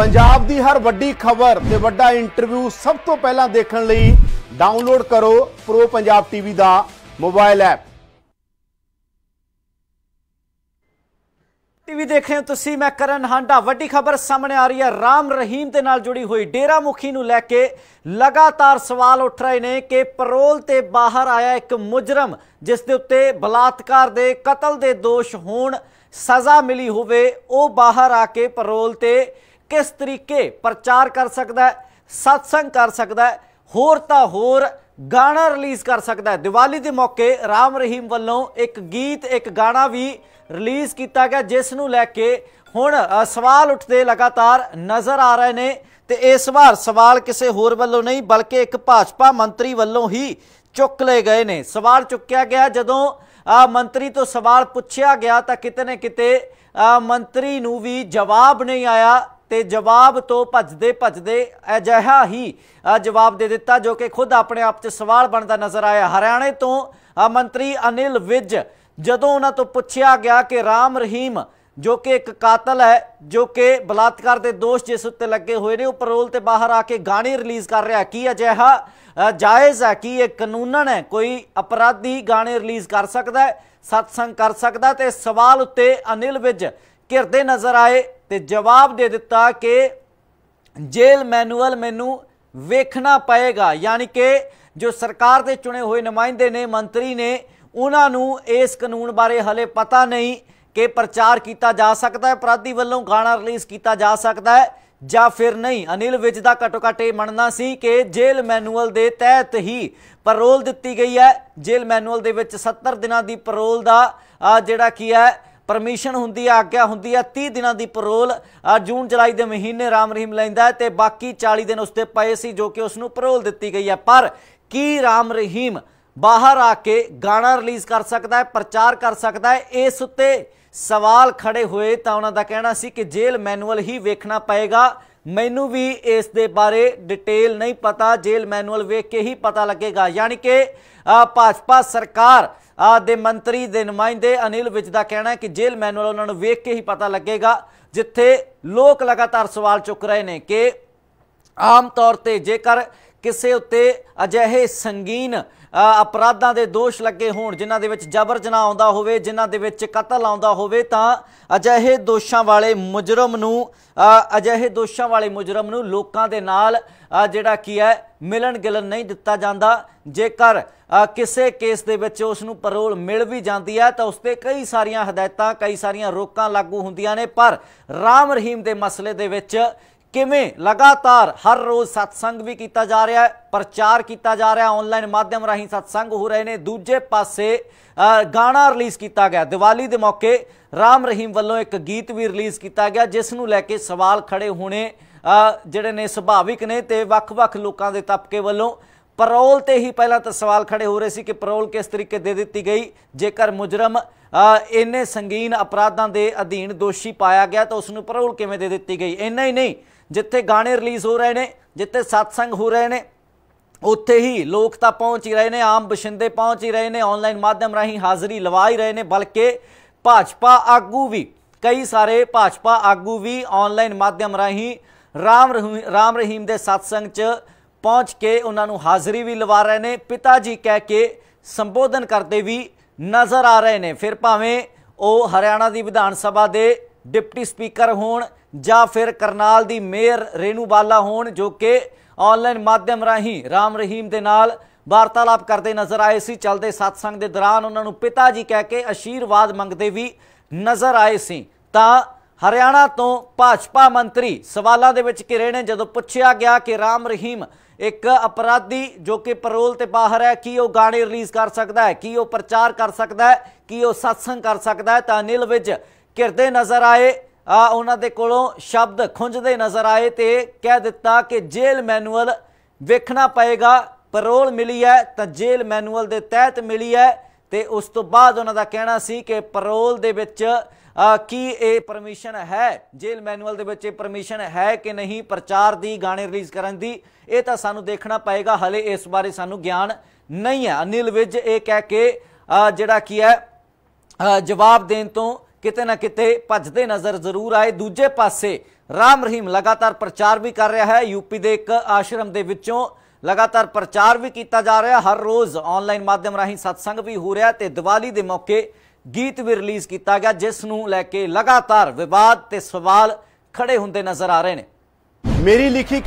ਪੰਜਾਬ ਦੀ ਹਰ ਵੱਡੀ ਖਬਰ ਤੇ ਵੱਡਾ ਇੰਟਰਵਿਊ ਸਭ ਤੋਂ ਪਹਿਲਾਂ ਦੇਖਣ ਲਈ ਡਾਊਨਲੋਡ ਕਰੋ ਪ੍ਰੋ ਪੰਜਾਬ ਟੀਵੀ ਦਾ ਮੋਬਾਈਲ ਐਪ ਟੀਵੀ ਦੇਖ ਰਹੇ ਹੋ ਤੁਸੀਂ ਮੈਂ ਕਰਨ ਹਾਂਡਾ ਵੱਡੀ ਖਬਰ ਸਾਹਮਣੇ ਆ ਰਹੀ ਹੈ ਰਾਮ ਰਹੀਮ ਦੇ ਨਾਲ ਜੁੜੀ ਹੋਈ ਡੇਰਾ ਮੁਖੀ ਨੂੰ ਲੈ ਕੇ ਲਗਾਤਾਰ ਸਵਾਲ ਉੱਠ ਰਹੇ ਨੇ ਕਿ ਪਰੋਲ ਤੇ ਬਾਹਰ ਆਇਆ ਇੱਕ ਮੁਜਰਮ ਜਿਸ ਦੇ ਉੱਤੇ ਬਲਾਤਕਾਰ ਦੇ ਕਤਲ ਦੇ ਦੋਸ਼ ਹੋਣ ਸਜ਼ਾ ਮਿਲੀ ਹੋਵੇ ਉਹ ਬਾਹਰ ਆ ਕੇ ਪਰੋਲ ਤੇ ਕਿਸ ਤਰੀਕੇ ਪ੍ਰਚਾਰ ਕਰ ਸਕਦਾ ਹੈ satsang ਕਰ ਸਕਦਾ ਹੈ ਹੋਰ ਤਾਂ ਹੋਰ ਗਾਣਾ ਰਿਲੀਜ਼ ਕਰ ਸਕਦਾ ਹੈ ਦੀਵਾਲੀ ਦੇ ਮੌਕੇ ਰਾਮ ਰਹੀਮ ਵੱਲੋਂ ਇੱਕ ਗੀਤ ਇੱਕ ਗਾਣਾ ਵੀ ਰਿਲੀਜ਼ ਕੀਤਾ ਗਿਆ ਜਿਸ ਨੂੰ ਲੈ ਕੇ ਹੁਣ ਸਵਾਲ ਉੱਠਦੇ ਲਗਾਤਾਰ ਨਜ਼ਰ ਆ ਰਹੇ ਨੇ ਤੇ ਇਸ ਵਾਰ ਸਵਾਲ ਕਿਸੇ ਹੋਰ ਵੱਲੋਂ ਨਹੀਂ ਬਲਕਿ ਇੱਕ ਭਾਜਪਾ ਮੰਤਰੀ ਵੱਲੋਂ ਹੀ ਚੁੱਕ ਲਏ ਗਏ ਨੇ ਸਵਾਲ ਚੁੱਕਿਆ ਗਿਆ ਜਦੋਂ ਮੰਤਰੀ ਤੋਂ ਸਵਾਲ ਪੁੱਛਿਆ ਗਿਆ ਤਾਂ ਕਿਤੇ ਨੇ ਕਿਤੇ ਮੰਤਰੀ ਨੂੰ ਵੀ ਜਵਾਬ ਨਹੀਂ ਆਇਆ ਤੇ ਜਵਾਬ ਤੋਂ ਭੱਜਦੇ ਭੱਜਦੇ ਅਜਿਹਾ ਹੀ ਜਵਾਬ ਦੇ ਦਿੱਤਾ ਜੋ ਕਿ ਖੁਦ ਆਪਣੇ ਆਪ 'ਚ ਸਵਾਲ ਬਣਦਾ ਨਜ਼ਰ ਆਇਆ ਹਰਿਆਣੇ ਤੋਂ ਮੰਤਰੀ ਅਨਿਲ ਵਿਜ ਜਦੋਂ ਉਹਨਾਂ ਤੋਂ ਪੁੱਛਿਆ ਗਿਆ ਕਿ ਰਾਮ ਰਹੀਮ ਜੋ ਕਿ ਇੱਕ ਕਾਤਲ ਹੈ ਜੋ ਕਿ ਬਲਾਤਕਾਰ ਦੇ ਦੋਸ਼ ਜਿਸ ਉੱਤੇ ਲੱਗੇ ਹੋਏ ਨੇ ਉਹ ਪਰੋਲ ਤੇ ਬਾਹਰ ਆ ਕੇ ਗਾਣੇ ਰਿਲੀਜ਼ ਕਰ ਰਿਹਾ ਕੀ ਅਜਿਹਾ ਜਾਇਜ਼ ਹੈ ਕੀ ਇਹ ਕਾਨੂੰਨਨ ਹੈ ਕੋਈ ਅਪਰਾਧੀ ਗਾਣੇ ਰਿਲੀਜ਼ ਕਰ ਸਕਦਾ ਹੈ ਸਤਸੰਗ ਕਰ ਸਕਦਾ ਤੇ ਸਵਾਲ ਉੱਤੇ ਅਨਿਲ ਵਿਜ ਘਿਰਦੇ ਨਜ਼ਰ ਆਏ ਤੇ ਜਵਾਬ ਦੇ ਦਿੱਤਾ ਕਿ ਜੇਲ੍ਹ ਮੈਨੂਅਲ ਮੈਨੂੰ ਵੇਖਣਾ ਪਏਗਾ ਯਾਨੀ ਕਿ ਜੋ ਸਰਕਾਰ ਦੇ ਚੁਣੇ ਹੋਏ ਨੁਮਾਇੰਦੇ ਨੇ ਮੰਤਰੀ ਨੇ ਉਹਨਾਂ ਨੂੰ ਇਸ ਕਾਨੂੰਨ ਬਾਰੇ ਹਲੇ ਪਤਾ ਨਹੀਂ ਕਿ ਪ੍ਰਚਾਰ ਕੀਤਾ ਜਾ ਸਕਦਾ ਹੈ ਅਪਰਾਧੀ ਵੱਲੋਂ ਗਾਣਾ ਰਿਲੀਜ਼ ਕੀਤਾ ਜਾ ਸਕਦਾ ਹੈ ਜਾਂ ਫਿਰ ਨਹੀਂ ਅਨਿਲ ਵਿਜ ਦਾ ਘਟੋ ਘਟੇ ਮੰਨਣਾ ਸੀ ਕਿ ਜੇਲ੍ਹ ਮੈਨੂਅਲ ਦੇ ਤਹਿਤ ਹੀ ਪਰੋਲ ਦਿੱਤੀ ਗਈ ਹੈ ਜੇਲ੍ਹ ਮੈਨੂਅਲ ਦੇ ਵਿੱਚ 70 ਦਿਨਾਂ ਦੀ ਪਰੋਲ ਦਾ ਜਿਹੜਾ ਕੀ ਹੈ ਪਰਮਿਸ਼ਨ ਹੁੰਦੀ ਆ ਆਗਿਆ ਹੁੰਦੀ ਆ 30 ਦਿਨਾਂ ਦੀ ਪਰੋਲ ਜੂਨ ਜੁਲਾਈ ਦੇ ਮਹੀਨੇ ਰਾਮ ਰਹੀਮ ਲੈਂਦਾ ਤੇ ਬਾਕੀ 40 ਦਿਨ ਉਸਤੇ ਪਏ ਸੀ ਜੋ ਕਿ ਉਸ ਨੂੰ ਪਰੋਲ ਦਿੱਤੀ ਗਈ ਹੈ ਪਰ ਕੀ ਰਾਮ ਰਹੀਮ ਬਾਹਰ ਆ ਕੇ ਗਾਣਾ ਰਿਲੀਜ਼ ਕਰ ਸਕਦਾ ਹੈ ਪ੍ਰਚਾਰ ਕਰ ਸਕਦਾ ਹੈ ਇਸ ਉੱਤੇ ਸਵਾਲ ਖੜੇ ਹੋਏ ਤਾਂ ਉਹਨਾਂ ਦਾ ਕਹਿਣਾ ਸੀ ਕਿ ਜੇਲ੍ਹ ਮੈਨੂਅਲ ਹੀ ਵੇਖਣਾ ਪਏਗਾ ਮੈਨੂੰ ਵੀ ਇਸ ਦੇ ਬਾਰੇ ਡਿਟੇਲ ਨਹੀਂ ਪਤਾ ਜੇਲ੍ਹ ਮੈਨੂਅਲ ਵੇਖ ਕੇ ਹੀ ਪਤਾ ਲੱਗੇਗਾ ਯਾਨੀ ਕਿ ਭਾਜਪਾ ਸਰਕਾਰ ਦੇ ਮੰਤਰੀ ਦੇ ਨੁਮਾਇੰਦੇ ਅਨਿਲ ਵਿੱਚ ਦਾ ਕਹਿਣਾ ਹੈ ਕਿ ਜੇਲ੍ਹ ਮੈਨੂਅਲ ਉਹਨਾਂ ਨੂੰ ਵੇਖ ਕੇ ਹੀ ਪਤਾ ਲੱਗੇਗਾ ਜਿੱਥੇ ਲੋਕ ਲਗਾਤਾਰ ਸਵਾਲ ਚੁੱਕ ਰਹੇ ਨੇ ਕਿ ਆਮ ਤੌਰ ਤੇ ਜੇਕਰ ਕਿਸੇ ਉੱਤੇ ਅਜਿਹੇ ਸੰਗੀਨ ਅਪਰਾਧਾਂ ਦੇ ਦੋਸ਼ ਲੱਗੇ ਹੋਣ ਜਿਨ੍ਹਾਂ ਦੇ ਵਿੱਚ ਜਬਰ ਜਨਾਹ ਆਉਂਦਾ ਹੋਵੇ ਜਿਨ੍ਹਾਂ ਦੇ ਵਿੱਚ ਕਤਲ ਆਉਂਦਾ ਹੋਵੇ ਤਾਂ ਅਜਿਹੇ ਦੋਸ਼ਾਂ ਵਾਲੇ ਮੁਜਰਮ ਨੂੰ ਅਜਿਹੇ ਦੋਸ਼ਾਂ ਵਾਲੇ ਮੁਜਰਮ ਨੂੰ ਲੋਕਾਂ ਦੇ ਨਾਲ ਜਿਹੜਾ ਕੀ ਹੈ ਮਿਲਣ ਗਿਲਣ ਨਹੀਂ ਦਿੱਤਾ ਜਾਂਦਾ ਜੇਕਰ ਕਿਸੇ ਕੇਸ ਦੇ ਵਿੱਚ ਉਸ ਨੂੰ ਪਰੋਲ ਮਿਲ ਵੀ ਜਾਂਦੀ ਹੈ ਤਾਂ ਉਸ ਤੇ ਕਈ ਸਾਰੀਆਂ ਹਦਾਇਤਾਂ ਕਈ ਸਾਰੀਆਂ ਰੋਕਾਂ ਲਾਗੂ ਹੁੰਦੀਆਂ ਨੇ ਪਰ ਰਾਮ ਰਹੀਮ ਦੇ ਮਸਲੇ ਦੇ ਵਿੱਚ ਕਿਵੇਂ ਲਗਾਤਾਰ ਹਰ ਰੋਜ਼ satsang ਵੀ ਕੀਤਾ ਜਾ ਰਿਹਾ ਹੈ ਪ੍ਰਚਾਰ ਕੀਤਾ ਜਾ ਰਿਹਾ ਆਨਲਾਈਨ ਮਾਧਿਅਮ ਰਾਹੀਂ satsang ਹੋ ਰਹੇ ਨੇ ਦੂਜੇ ਪਾਸੇ ਗਾਣਾ ਰਿਲੀਜ਼ ਕੀਤਾ ਗਿਆ ਦੀਵਾਲੀ ਦੇ ਮੌਕੇ ਰਾਮ ਰਹੀਮ ਵੱਲੋਂ ਇੱਕ ਗੀਤ ਵੀ ਰਿਲੀਜ਼ ਕੀਤਾ ਗਿਆ ਜਿਸ ਨੂੰ ਲੈ ਕੇ ਸਵਾਲ ਖੜੇ ਹੋਣੇ ਜਿਹੜੇ ਨੇ ਸੁਭਾਵਿਕ ਨੇ ਤੇ ਵੱਖ-ਵੱਖ ਲੋਕਾਂ ਦੇ ਤਪਕੇ ਵੱਲੋਂ ਪਰੋਲ ਤੇ ਹੀ ਪਹਿਲਾਂ ਤਾਂ ਸਵਾਲ ਖੜੇ ਹੋ ਰਹੇ ਸੀ ਕਿ ਪਰੋਲ ਕਿਸ ਤਰੀਕੇ ਦੇ ਦਿੱਤੀ ਗਈ ਜੇਕਰ ਮੁਜਰਮ ਇੰਨੇ ਸੰਗੀਨ ਅਪਰਾਧਾਂ ਦੇ ਅਧੀਨ ਦੋਸ਼ੀ ਪਾਇਆ ਗਿਆ ਤਾਂ ਉਸ ਨੂੰ ਪਰੋਲ ਕਿਵੇਂ ਦੇ ਦਿੱਤੀ ਗਈ ਇੰਨਾ ਹੀ ਨਹੀਂ ਜਿੱਥੇ ਗਾਣੇ ਰਿਲੀਜ਼ ਹੋ ਰਹੇ ਨੇ ਜਿੱਥੇ satsang ਹੋ ਰਹੇ ਨੇ ਉੱਥੇ ਹੀ ਲੋਕ ਤਾਂ ਪਹੁੰਚ ਹੀ ਰਹੇ ਨੇ ਆਮ ਬਸ਼ਿੰਦੇ ਪਹੁੰਚ ਹੀ ਰਹੇ ਨੇ ਆਨਲਾਈਨ ਮਾਧਿਅਮ ਰਾਹੀਂ ਹਾਜ਼ਰੀ ਲਵਾ ਹੀ ਰਹੇ ਨੇ ਬਲਕਿ ਭਾਜਪਾ ਆਗੂ ਵੀ ਕਈ ਸਾਰੇ ਭਾਜਪਾ ਆਗੂ ਵੀ ਆਨਲਾਈਨ ਮਾਧਿਅਮ ਰਾਹੀਂ ਰਾਮ ਰਾਮ ਰਹੀਮ ਦੇ satsang 'ਚ ਪਹੁੰਚ ਕੇ ਉਹਨਾਂ ਨੂੰ ਹਾਜ਼ਰੀ ਵੀ ਲਵਾ ਰਹੇ ਨੇ ਪਿਤਾ ਜੀ ਕਹਿ ਕੇ ਸੰਬੋਧਨ ਕਰਦੇ ਵੀ ਨਜ਼ਰ ਆ ਰਹੇ ਨੇ ਫਿਰ ਭਾਵੇਂ ਉਹ ਹਰਿਆਣਾ ਦੀ ਵਿਧਾਨ ਸਭਾ ਦੇ ਡਿਪਟੀ ਸਪੀਕਰ ਹੋਣ ਜਾਂ ਫਿਰ ਕਰਨਾਲ ਦੀ ਮੇਅਰ ਰੇਨੂ ਬਾਲਾ ਹੋਣ ਜੋ ਕਿ ਆਨਲਾਈਨ ਮਾਧਿਅਮ ਰਾਹੀਂ ਰਾਮ ਰਹੀਮ ਦੇ ਨਾਲ ਵਾਰਤਾਲਾਪ ਕਰਦੇ ਨਜ਼ਰ ਆਏ ਸੀ ਚਲਦੇ satsang ਦੇ ਦੌਰਾਨ ਉਹਨਾਂ ਨੂੰ ਪਿਤਾ ਜੀ ਕਹਿ ਕੇ ਅਸ਼ੀਰਵਾਦ ਮੰਗਦੇ ਵੀ ਨਜ਼ਰ ਆਏ ਸੀ ਤਾਂ ਹਰਿਆਣਾ ਤੋਂ ਭਾਜਪਾ ਮੰਤਰੀ ਸਵਾਲਾਂ ਦੇ ਵਿੱਚ ਘਿਰੇ ਨੇ ਜਦੋਂ ਪੁੱਛਿਆ ਗਿਆ ਕਿ ਰਾਮ ਰਹੀਮ ਇੱਕ ਅਪਰਾਧੀ ਜੋ ਕਿ ਪਰੋਲ ਤੇ ਬਾਹਰ ਹੈ ਕੀ ਉਹ ਗਾਣੇ ਰਿਲੀਜ਼ ਕਰ ਸਕਦਾ ਹੈ ਕੀ ਉਹ ਪ੍ਰਚਾਰ ਕਰ ਸਕਦਾ ਹੈ ਕੀ ਉਹ satsang ਕਰ ਸਕਦਾ ਹੈ ਤਾਂ ਅਨਿਲ ਵਿੱਚ ਘਿਰਦੇ ਨਜ਼ਰ ਆਏ ਆ ਉਹਨਾਂ ਦੇ ਕੋਲੋਂ ਸ਼ਬਦ ਖੁੰਝਦੇ ਨਜ਼ਰ ਆਏ ਤੇ ਕਹਿ ਦਿੱਤਾ ਕਿ ਜੇਲ੍ਹ ਮੈਨੂਅਲ ਵੇਖਣਾ ਪਏਗਾ ਪਰੋਲ ਮਿਲੀ ਹੈ ਤਾਂ ਜੇਲ੍ਹ ਮੈਨੂਅਲ ਦੇ ਤਹਿਤ ਮਿਲੀ ਹੈ ਤੇ ਉਸ ਤੋਂ ਬਾਅਦ ਉਹਨਾਂ ਦਾ ਕਹਿਣਾ ਸੀ ਕਿ ਪਰੋਲ ਦੇ ਵਿੱਚ ਕੀ ਇਹ ਪਰਮਿਸ਼ਨ ਹੈ ਜੇਲ ਮੈਨੂਅਲ ਦੇ ਵਿੱਚ ਇਹ ਪਰਮਿਸ਼ਨ ਹੈ ਕਿ ਨਹੀਂ ਪ੍ਰਚਾਰ ਦੀ ਗਾਣੇ ਰਿਲੀਜ਼ ਕਰਨ ਦੀ ਇਹ ਤਾਂ ਸਾਨੂੰ ਦੇਖਣਾ ਪਏਗਾ ਹਲੇ ਇਸ ਬਾਰੇ ਸਾਨੂੰ ਗਿਆਨ ਨਹੀਂ ਹੈ ਅਨਿਲ ਵਿਜ ਇਹ ਕਹਿ ਕੇ ਜਿਹੜਾ ਕੀ ਹੈ ਜਵਾਬ ਦੇਣ ਤੋਂ ਕਿਤੇ ਨਾ ਕਿਤੇ ਭੱਜਦੇ ਨਜ਼ਰ ਜ਼ਰੂਰ ਆਏ ਦੂਜੇ ਪਾਸੇ ਰਾਮ ਰਹੀਮ ਲਗਾਤਾਰ ਪ੍ਰਚਾਰ ਵੀ ਕਰ ਰਿਹਾ ਹੈ ਯੂਪੀ ਦੇ ਇੱਕ ਆਸ਼ਰਮ ਦੇ ਵਿੱਚੋਂ ਲਗਾਤਾਰ ਪ੍ਰਚਾਰ ਵੀ ਕੀਤਾ ਜਾ ਰਿਹਾ ਹਰ ਰੋਜ਼ ਆਨਲਾਈਨ ਮਾਧਿਅਮ ਰਾਹੀਂ ਸਤਸੰਗ ਵੀ ਹੋ ਰਿਹਾ ਤੇ ਦੀਵਾਲੀ ਦੇ ਮੌਕੇ ਗੀਤ ਵੀ ਰਿਲੀਜ਼ ਕੀਤਾ ਗਿਆ ਜਿਸ ਨੂੰ ਲੈ ਕੇ ਲਗਾਤਾਰ ਵਿਵਾਦ ਤੇ ਸਵਾਲ ਖੜੇ ਹੁੰਦੇ ਨਜ਼ਰ ਆ ਰਹੇ ਨੇ ਮੇਰੀ ਲਿਖੀ